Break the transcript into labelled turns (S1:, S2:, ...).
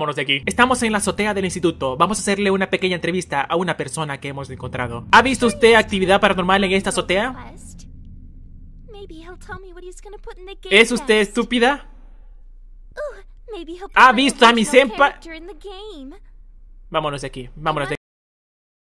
S1: vámonos de aquí. Estamos en la azotea del instituto. Vamos a hacerle una pequeña entrevista a una persona que hemos encontrado. ¿Ha visto usted actividad paranormal en esta azotea? ¿Es usted estúpida? ¿Ha visto a mi sempa? Vámonos de aquí, vámonos de aquí.